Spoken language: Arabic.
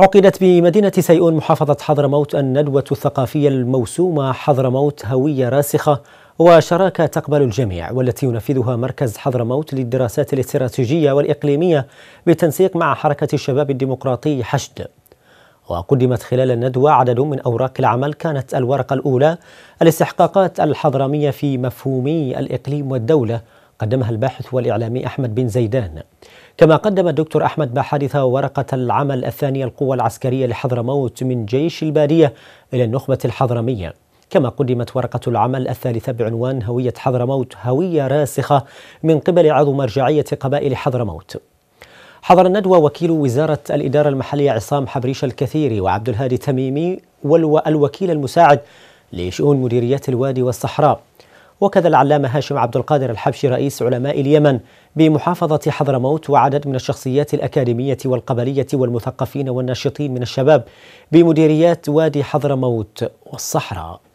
عقدت بمدينة سيئون محافظة حضرموت الندوة الثقافية الموسومة حضرموت هوية راسخة وشراكة تقبل الجميع والتي ينفذها مركز حضرموت للدراسات الاستراتيجية والإقليمية بالتنسيق مع حركة الشباب الديمقراطي حشد وقدمت خلال الندوة عدد من أوراق العمل كانت الورقة الأولى الاستحقاقات الحضرمية في مفهومي الإقليم والدولة قدمها الباحث والإعلامي أحمد بن زيدان كما قدم الدكتور أحمد بحارثة ورقة العمل الثانية القوة العسكرية لحضرموت من جيش البادية إلى النخبة الحضرمية كما قدمت ورقة العمل الثالثة بعنوان هوية حضرموت هوية راسخة من قبل عضو مرجعية قبائل حضرموت حضر الندوة وكيل وزارة الإدارة المحلية عصام حبريش الكثيري وعبد الهادي تميمي والوكيل المساعد لشؤون مديريات الوادي والصحراء وكذا العلامة هاشم عبد القادر الحبشي رئيس علماء اليمن بمحافظة حضرموت وعدد من الشخصيات الأكاديمية والقبلية والمثقفين والناشطين من الشباب بمديريات وادي حضرموت والصحراء